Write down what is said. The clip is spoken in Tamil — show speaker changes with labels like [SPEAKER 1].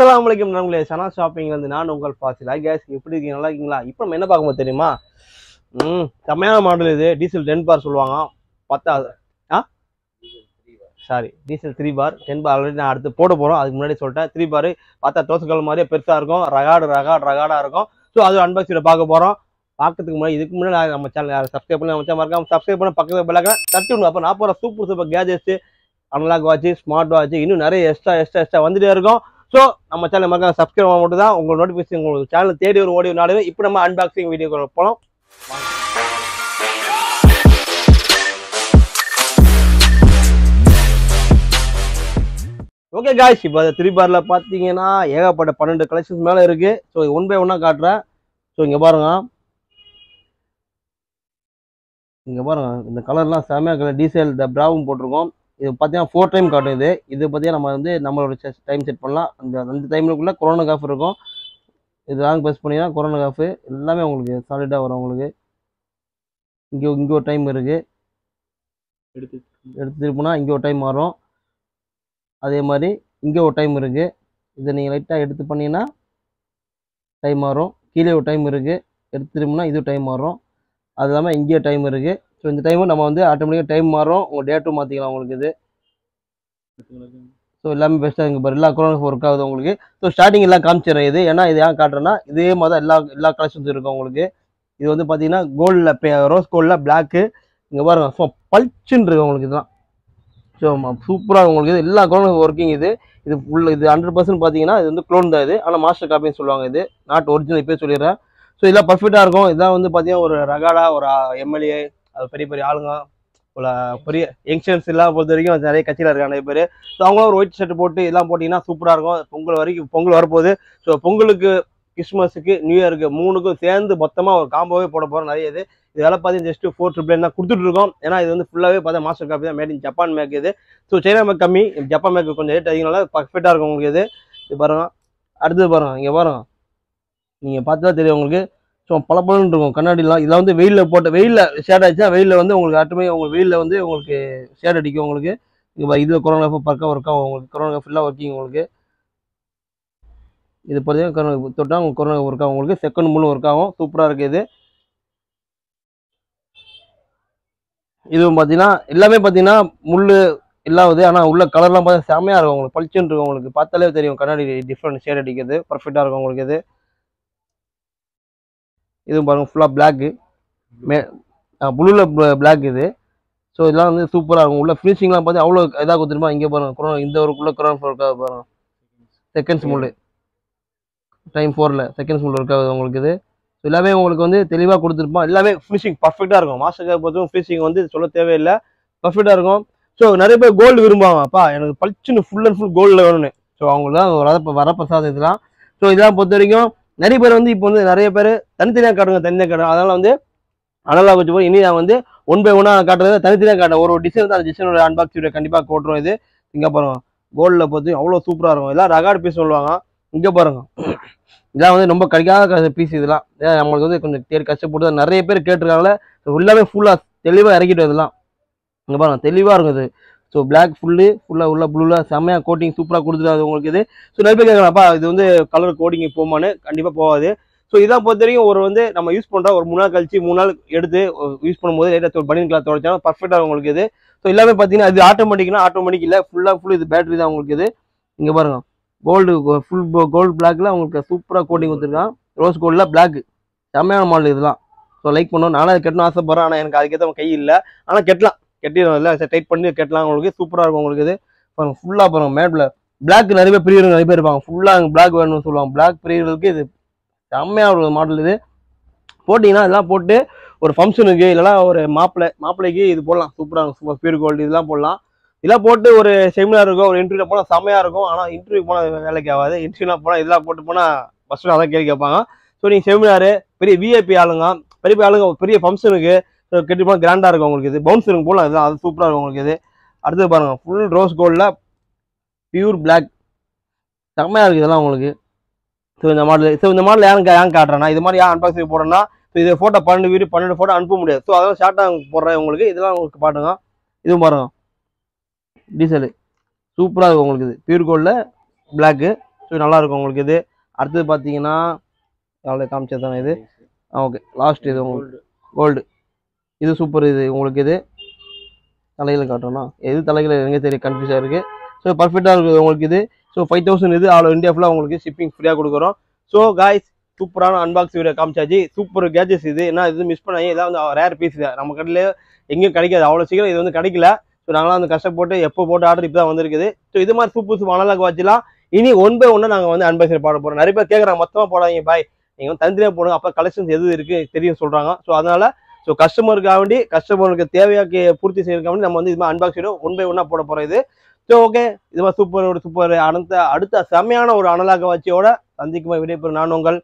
[SPEAKER 1] அஸ்லாம் வலைக்கம் நம்மளே சனா ஷாப்பிங்லேருந்து நான் உங்கள் ஃபாசிலா கேஸ் எப்படி இருக்கீங்க நல்லா இருக்கீங்களா இப்போ நம்ம என்ன பார்க்கும்போது தெரியுமா ம் செம்மையான மாடல் இது டீசல் டென் பார் சொல்லுவாங்க பத்தாவது ஆ sorry diesel three bar ten bar already நான் அடுத்து போட போகிறோம் அதுக்கு முன்னாடி சொல்லிட்டேன் த்ரீ பார் பார்த்தா தோசைக்கல் மாதிரியே பெருசாக இருக்கும் ரகாடு ரகாடு ரகாடாக இருக்கும் ஸோ அது அன்பாக்சியில் பார்க்க போகிறோம் பார்க்கறதுக்கு முன்னாடி இதுக்கு முன்னாடி நம்ம சேனல் சப்ஸ்கிரைப் பண்ணி அமைச்சா மறக்காம சப்ஸ்கிரைப் பண்ண பக்கத்தில் பிள்ளைங்க தட்டி விடுங்க அப்போ நான் போகிற super super gadgets analogue watch smart watch இன்னும் நிறைய எக்ஸ்ட்ரா எக்ஸ்ட்ரா எக்ஸ்ட்ரா வந்துகிட்டே இருக்கும் ஸோ நம்ம சேனல் மக்கள் சப்ஸ்கிரைப் பண்ண மட்டும் தான் உங்கள் நோட்டிஃபிகேஷன் உங்களுக்கு சேனல் தேடி ஒரு ஓடி நாடுவே இப்போ நம்ம அன்பாக்சிங் வீடியோ போகலாம் ஓகே காய்ஸ் இப்போ அந்த த்ரீ பாரில் பார்த்தீங்கன்னா ஏகப்பட்ட பன்னெண்டு கலெக்ஷன்ஸ் மேலே இருக்குது ஸோ ஒன் பை ஒன்னாக காட்டுறேன் ஸோ இங்கே பாருங்க இங்கே பாருங்க இந்த கலர்லாம் செமையாக கலர் டீசல் இந்த ப்ராவும் போட்டிருக்கோம் இது பார்த்தீங்கன்னா ஃபோர் டைம் காட்டும் இது இது பார்த்தீங்கன்னா நம்ம வந்து நம்மளோட டைம் செட் பண்ணலாம் அந்த அந்த டைமுக்குள்ளே கொரோனா காஃப் இருக்கும் இது லாங் ப்ரெஸ் பண்ணிங்கன்னா கொரோனா காஃப் எல்லாமே உங்களுக்கு சாலிடாக வரும் உங்களுக்கு இங்கே இங்கே ஒரு டைம் இருக்குது எடுத்து எடுத்துட்டு போனால் இங்கே ஒரு டைம் வரும் அதே மாதிரி இங்கே ஒரு டைம் இருக்குது இதை நீங்கள் லைட்டாக எடுத்து பண்ணிங்கன்னா டைம் மாறும் கீழே ஒரு டைம் இருக்குது எடுத்துட்டோம்னா இது டைம் மாறும் அது இல்லாமல் இங்கே டைம் இருக்குது ஸோ இந்த டைமும் நம்ம வந்து ஆட்டோமேட்டிக்காக டைம் மாறும் உங்கள் டேட்டும் மாற்றிக்கலாம் உங்களுக்கு இது ஸோ எல்லாமே பெஸ்ட்டாக இங்கே எல்லா குரோனுக்கு ஒர்க் ஆகுது உங்களுக்கு ஸோ ஸ்டார்டிங் எல்லாம் காமிச்சிடறேன் இது ஏன்னா இது ஏன் காட்டுறேன்னா இதே மாதிரி தான் எல்லா எல்லா கலெக்ஷன்ஸும் இருக்கும் உங்களுக்கு இது வந்து பார்த்தீங்கன்னா கோல்டில் ரோஸ் கோல்டில் பிளாக்கு இங்கே பாருங்கள் ஸோ பல்ச்சுன்னு இருக்கு உங்களுக்கு இதெல்லாம் ஸோ சூப்பராக உங்களுக்கு இது எல்லா குரோனுக்கு ஒர்க்கிங் இது இது ஃபுல் இது ஹண்ட்ரட் பர்சன்ட் பார்த்தீங்கன்னா இது வந்து க்ளோன் தான் இது ஆனால் மாஸ்டர் காப்பின்னு சொல்லுவாங்க இது நாட் ஒரிஜினல் இப்போயே சொல்லிடுறேன் ஸோ இதெல்லாம் பர்ஃபெக்டாக இருக்கும் இதெல்லாம் வந்து பார்த்தீங்கன்னா ஒரு ரகாடா ஒரு எம்எல்ஏ அது பெரிய பெரிய ஆளுங்க பெரிய யங்ஸ்டர்ஸ் எல்லாம் பொறுத்த வரைக்கும் நிறைய கட்சியில் இருக்காங்க நிறைய பேர் ஸோ அவங்களும் ஒரு ஒயிட் ஷர்ட் போட்டு எல்லாம் போட்டிங்கன்னா சூப்பராக இருக்கும் பொங்கல் வரைக்கும் பொங்கல் வரப்போகுது ஸோ பொங்கலுக்கு கிறிஸ்மஸுக்கு நியூ இயருக்கு மூணுக்கும் சேர்ந்து மொத்தமாக ஒரு காம்போவே போட போகிற நிறைய இது இது வேலை பார்த்தீங்கன்னா ஜஸ்ட் ஃபோர் ட்ரிபிள் தான் கொடுத்துட்ருக்கோம் ஏன்னா இது வந்து ஃபுல்லாகவே பார்த்தா மாஸ்டர் காப்பி தான் மேட் இன் ஜப்பான் மேக் இது ஸோ சைனா மேக் கம்மி ஜப்பான் மேக்கு கொஞ்சம் ரேட் அதிகனால பர்ஃபெக்டாக இருக்கும் உங்களுக்கு இது இது பாருங்க அடுத்தது பாருங்க இங்கே பாருங்க நீங்கள் பார்த்து தான் தெரியும் உங்களுக்கு ஸோ பல பலன் இருக்கும் கண்ணாடிலாம் இதெல்லாம் வந்து வெயிலில் போட்ட வெயிலில் ஷேட் ஆச்சுன்னா வெயிலில் வந்து உங்களுக்கு ஆட்டுமே உங்களுக்கு வெயிலில் வந்து உங்களுக்கு ஷேட் அடிக்கும் உங்களுக்கு இங்கே இதில் கொரோனாஃபர் பக்கம் ஒர்க் ஆகும் உங்களுக்கு கொரோனா ஃபுல்லாக ஒர்க்கிங் உங்களுக்கு இது பார்த்தீங்கன்னா கொரோனா தொட்டால் உங்களுக்கு கொரோனா ஒர்க் ஆகும் உங்களுக்கு செகண்ட் மூணு ஒர்க் ஆகும் சூப்பராக இருக்குது இது இதுவும் பார்த்தீங்கன்னா எல்லாமே பார்த்தீங்கன்னா முள் இல்லாது ஆனால் உள்ள கலர்லாம் பார்த்தா செம்மையாக இருக்கும் உங்களுக்கு பளிச்சுன்னு இருக்கும் உங்களுக்கு பார்த்தாலே தெரியும் கண்ணாடி டிஃப்ரெண்ட் ஷேட் அடிக்கிறது பர்ஃபெக்டாக இருக்கும் உங்களுக்கு இது இதுவும் பாருங்கள் ஃபுல்லாக பிளாக்கு மே ப்ளூவில் பிளாக் இது ஸோ இதெல்லாம் வந்து சூப்பராக இருக்கும் உள்ள ஃபினிஷிங்லாம் பார்த்து அவ்வளோ இதாக கொடுத்துருமா இங்கே பாருங்கள் குரோன் இந்த ஒரு குரோன் கொரோனா ஃபோர் இருக்காது பாருங்கள் செகண்ட்ஸ் மூலு டைம் ஃபோரில் செகண்ட்ஸ் முள்ளு இருக்காது உங்களுக்கு இது ஸோ எல்லாமே உங்களுக்கு வந்து தெளிவாக கொடுத்துருப்பான் எல்லாமே ஃபினிஷிங் பர்ஃபெக்டாக இருக்கும் மாஸ்டர் கார் பொறுத்தவரைக்கும் ஃபினிஷிங் வந்து சொல்ல தேவையில்லை பர்ஃபெக்டாக இருக்கும் ஸோ நிறைய பேர் கோல்டு விரும்புவாங்கப்பா எனக்கு பளிச்சுன்னு ஃபுல் அண்ட் ஃபுல் கோல்டில் வேணும்னு ஸோ அவங்களுக்கு தான் வரப்ப வரப்பிரசாதம் இதெல்லாம் ஸோ இதெல்லாம் பொறுத்த வரைக்கும் நிறைய பேர் வந்து இப்போ வந்து நிறைய பேர் தனித்தனியாக காட்டுங்க தனித்தனியாக காட்டுங்க அதனால் வந்து அனலாக வச்சு போய் இனி நான் வந்து ஒன் பை ஒன்னாக காட்டுறது தனித்தனியாக காட்டுறேன் ஒரு டிசைன் தான் அந்த டிசைனோட அன்பாக்ஸ் வீடியோ கண்டிப்பாக கோட்டுரும் இது இங்கே பாருங்கள் கோல்டில் பார்த்து அவ்வளோ சூப்பராக இருக்கும் எல்லாம் ரகார்டு பீஸ் சொல்லுவாங்க இங்கே பாருங்க இதெல்லாம் வந்து ரொம்ப கிடைக்காத பீஸ் இதெல்லாம் நம்மளுக்கு வந்து கொஞ்சம் தேர் கஷ்டப்பட்டு நிறைய பேர் கேட்டுருக்காங்களே எல்லாமே ஃபுல்லாக தெளிவாக இறக்கிட்டு இதெல்லாம் இங்கே பாருங்க தெளிவாக இருக்கும் ஸோ பிளாக் ஃபுல்லு ஃபுல்லாக உள்ள ப்ளூவில் செம்மையாக கோட்டிங் சூப்பராக கொடுத்துருக்காது உங்களுக்கு இது ஸோ நிறைய பேர் கேட்கலாம்ப்பா இது வந்து கலர் கோட்டிங் போமான்னு கண்டிப்பாக போகாது ஸோ இதான் பொறுத்த வரைக்கும் ஒரு வந்து நம்ம யூஸ் பண்ணுறோம் ஒரு மூணு நாள் கழிச்சு மூணு நாள் எடுத்து யூஸ் பண்ணும்போது லேட்டாக ஒரு பனியன் கிளாத் தொடச்சாலும் பர்ஃபெக்டாக உங்களுக்கு இது ஸோ எல்லாமே பார்த்தீங்கன்னா அது ஆட்டோமேட்டிக்னா ஆட்டோமேட்டிக் இல்லை ஃபுல்லாக ஃபுல் இது பேட்டரி தான் உங்களுக்கு இது இங்கே பாருங்க கோல்டு ஃபுல் கோல்டு பிளாக்ல உங்களுக்கு சூப்பராக கோட்டிங் கொடுத்துருக்கான் ரோஸ் கோல்டில் பிளாக் செம்மையான மாடல் இதெல்லாம் ஸோ லைக் பண்ணுவோம் நானும் அது கெட்டணும் ஆசைப்பட்றேன் ஆனால் எனக்கு அதுக்கேற்ற கை இல்லை ஆனால் கட்டலாம் கெட்டிடும் இல்லை டைட் பண்ணி கெட்டலாம் உங்களுக்கு சூப்பராக இருக்கும் உங்களுக்கு இது பாருங்க ஃபுல்லாக அப்புறம் மேப்பில் பிளாக் நிறைய பேர் பிரியர்கள் நிறைய பேர் இருப்பாங்க ஃபுல்லாக அங்கே பிளாக் வேணும்னு சொல்லுவாங்க பிளாக் பிரியர்களுக்கு இது செம்மையாக ஒரு மாடல் இது போட்டிங்கன்னா இதெல்லாம் போட்டு ஒரு ஃபங்க்ஷனுக்கு இல்லைனா ஒரு மாப்பிள்ளை மாப்பிள்ளைக்கு இது போடலாம் சூப்பராக இருக்கும் சூப்பர் பியூர் கோல்டு இதெல்லாம் போடலாம் இதெல்லாம் போட்டு ஒரு செமினார் இருக்கும் ஒரு இன்டர்வியூ போனால் செம்மையாக இருக்கும் ஆனால் இன்டர்வியூ போனால் வேலைக்கு ஆகாது இன்டர்வியூலாம் போனால் இதெல்லாம் போட்டு போனால் ஃபஸ்ட்டு அதான் கேள்வி கேட்பாங்க ஸோ நீங்கள் செமினாரு பெரிய விஐபி ஆளுங்க பெரிய ஆளுங்க பெரிய ஃபங்க்ஷனுக்கு ஸோ போனால் கிராண்டாக இருக்கும் உங்களுக்கு இது பவுன்ஸ் இருக்கும் போகலாம் இதுதான் அது சூப்பராக இருக்கும் உங்களுக்கு இது அடுத்தது பாருங்கள் ஃபுல் ரோஸ் கோல்டில் பியூர் பிளாக் செம்மையாக இருக்குது இதெல்லாம் உங்களுக்கு ஸோ இந்த மாடல் ஸோ இந்த மாடல் ஏன் ஏன் காட்டுறேன்னா இது மாதிரி ஏன் அன்பாக்சிங் போடுறேன்னா ஸோ இதை ஃபோட்டோ பன்னெண்டு வீடு பன்னெண்டு ஃபோட்டோ அனுப்ப முடியாது ஸோ அதெல்லாம் ஷார்ட்டாக போடுறேன் உங்களுக்கு இதெல்லாம் உங்களுக்கு பாட்டுங்க இதுவும் பாருங்க டீசல் சூப்பராக இருக்கும் உங்களுக்கு இது பியூர் கோல்டில் பிளாக்கு ஸோ நல்லாயிருக்கும் உங்களுக்கு இது அடுத்தது பார்த்தீங்கன்னா காமிச்சது தானே இது ஓகே லாஸ்ட் இது உங்களுக்கு கோல்டு இது சூப்பர் இது உங்களுக்கு இது தலையில் காட்டணும்னா எது தலையில் எங்கே தெரியும் கன்ஃபியூஸாக இருக்குது ஸோ பர்ஃபெக்டாக இருக்குது உங்களுக்கு இது ஸோ ஃபைவ் தௌசண்ட் இது ஆல் இந்தியா ஃபுல்லாக உங்களுக்கு ஷிப்பிங் ஃப்ரீயாக கொடுக்குறோம் ஸோ காய்ஸ் சூப்பரான அன்பாக்ஸ் வீடியோ காமிச்சாச்சு சூப்பர் கேஜஸ் இது ஏன்னா இது மிஸ் பண்ணி இதான் வந்து ரேர் பீஸ் நம்ம கடையில் எங்கேயும் கிடைக்காது அவ்வளோ சீக்கிரம் இது வந்து கிடைக்கல ஸோ நாங்களாம் வந்து கஷ்டப்பட்டு எப்போ போட்டு ஆர்டர் இப்போ தான் வந்திருக்குது ஸோ இது மாதிரி சூப்பர் சூப்பர் அனலாக் வாட்சிலாம் இனி ஒன் பை ஒன்று நாங்கள் வந்து அன்பாக்ஸ் பாட போகிறோம் நிறைய பேர் கேட்குறாங்க மொத்தமாக போடாதீங்க பாய் நீங்கள் வந்து தனித்தனியாக போடுங்க அப்போ கலெக்ஷன்ஸ் எது இருக்குது தெரியும் சொல்கிறாங்க ஸோ அதனால் ஸோ கஸ்டமருக்காக கஸ்டமருக்கு தேவையாக்கு பூர்த்தி செய்யறதுக்காக நம்ம வந்து இது மாதிரி அன்பாக்ஸ் வீடியோ ஒன் பை ஒன்னாக போட போகிறது இது ஸோ ஓகே இது மாதிரி சூப்பர் ஒரு சூப்பர் அடுத்த அடுத்த செம்மையான ஒரு அனலாக வச்சியோட சந்திக்கும் விடைபெறும் நான் உங்கள்